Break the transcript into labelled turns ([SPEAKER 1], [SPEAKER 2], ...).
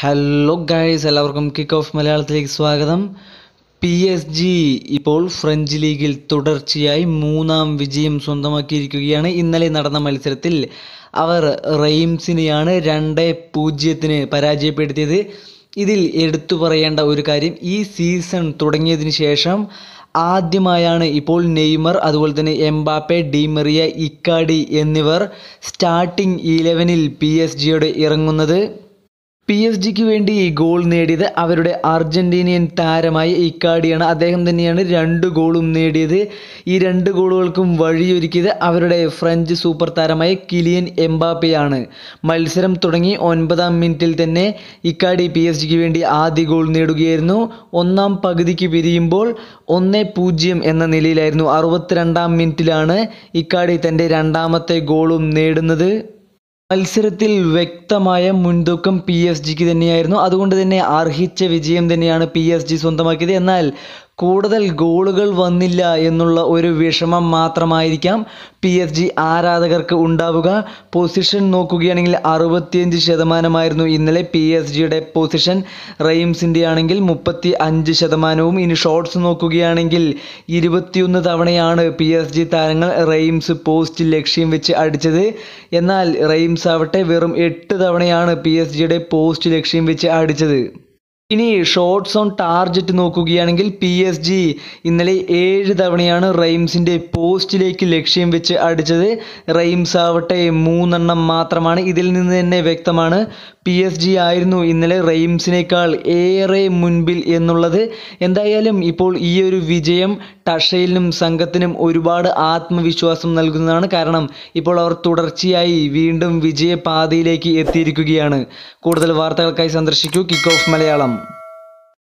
[SPEAKER 1] hello guys എല്ലാവർക്കും kick off മലയാളത്തിലേക്ക് സ്വാഗതം പി എസ് ജി ഇപ്പോൾ ഫ്രഞ്ച് ലീഗിൽ തുടർച്ചയായി മൂന്നാം വിജയം സ്വന്തമാക്കിയിരിക്കുകയാണ് ഇന്നലെ നടന്ന മത്സരത്തിൽ അവർ റെയിംസിനെയാണ് രണ്ട് പൂജ്യത്തിന് പരാജയപ്പെടുത്തിയത് ഇതിൽ എടുത്തു പറയേണ്ട ഒരു കാര്യം ഈ സീസൺ തുടങ്ങിയതിന് ശേഷം ആദ്യമായാണ് ഇപ്പോൾ നെയ്മർ അതുപോലെ തന്നെ എംബാപ്പെ ഡിമറിയ ഇക്കാഡി എന്നിവർ സ്റ്റാർട്ടിംഗ് ഇലവനിൽ പി എസ് ജിയുടെ ഇറങ്ങുന്നത് പി എസ് ജിക്ക് വേണ്ടി ഗോൾ നേടിയത് അവരുടെ അർജൻറ്റീനിയൻ താരമായ ഇക്കാഡിയാണ് അദ്ദേഹം തന്നെയാണ് രണ്ട് ഗോളും നേടിയത് ഈ രണ്ട് ഗോളുകൾക്കും വഴിയൊരുക്കിയത് അവരുടെ ഫ്രഞ്ച് സൂപ്പർ താരമായ കിലിയൻ എംബാപ്പയാണ് മത്സരം തുടങ്ങി ഒൻപതാം മിനിറ്റിൽ തന്നെ ഇക്കാഡി പി എസ് ജിക്ക് വേണ്ടി ആദ്യ ഗോൾ നേടുകയായിരുന്നു ഒന്നാം പകുതിക്ക് പിരിയുമ്പോൾ ഒന്ന് പൂജ്യം എന്ന നിലയിലായിരുന്നു അറുപത്തിരണ്ടാം മിനിറ്റിലാണ് ഇക്കാഡി തൻ്റെ രണ്ടാമത്തെ ഗോളും നേടുന്നത് മത്സരത്തിൽ വ്യക്തമായ മുൻതൂക്കം പി എസ് ജിക്ക് തന്നെയായിരുന്നു അതുകൊണ്ട് തന്നെ അർഹിച്ച വിജയം തന്നെയാണ് പി എസ് ജി സ്വന്തമാക്കിയത് എന്നാൽ കൂടുതൽ ഗോളുകൾ വന്നില്ല എന്നുള്ള ഒരു വിഷമം മാത്രമായിരിക്കാം പി എസ് ജി ആരാധകർക്ക് ഉണ്ടാവുക പൊസിഷൻ നോക്കുകയാണെങ്കിൽ അറുപത്തിയഞ്ച് ശതമാനമായിരുന്നു ഇന്നലെ പി എസ് ജിയുടെ പൊസിഷൻ റെയിംസിൻ്റെ ആണെങ്കിൽ മുപ്പത്തി അഞ്ച് ശതമാനവും ഇനി ഷോട്ട്സ് നോക്കുകയാണെങ്കിൽ ഇരുപത്തിയൊന്ന് തവണയാണ് പി എസ് ജി താരങ്ങൾ റെയിംസ് പോസ്റ്റ് ലക്ഷ്യം വെച്ച് അടിച്ചത് എന്നാൽ റെയിംസ് ആവട്ടെ വെറും എട്ട് തവണയാണ് പി എസ് ജിയുടെ പോസ്റ്റ് ലക്ഷ്യം വെച്ച് അടിച്ചത് ഇനി ഷോർട്ട്സ് ഓൺ ടാർജറ്റ് നോക്കുകയാണെങ്കിൽ പി എസ് ജി ഇന്നലെ ഏഴ് തവണയാണ് റെയിംസിൻ്റെ പോസ്റ്റിലേക്ക് ലക്ഷ്യം വെച്ച് അടിച്ചത് റെയിംസ് ആവട്ടെ മൂന്നെണ്ണം മാത്രമാണ് ഇതിൽ നിന്ന് തന്നെ വ്യക്തമാണ് പി എസ് ജി ആയിരുന്നു ഇന്നലെ റെയിംസിനേക്കാൾ ഏറെ മുൻപിൽ എന്നുള്ളത് എന്തായാലും ഇപ്പോൾ ഈ ഒരു വിജയം ടഷയിലിനും സംഘത്തിനും ഒരുപാട് ആത്മവിശ്വാസം നൽകുന്നതാണ് കാരണം ഇപ്പോൾ അവർ തുടർച്ചയായി വീണ്ടും വിജയപാതയിലേക്ക് എത്തിയിരിക്കുകയാണ് കൂടുതൽ വാർത്തകൾക്കായി സന്ദർശിക്കൂ കിക്ക് ഓഫ് മലയാളം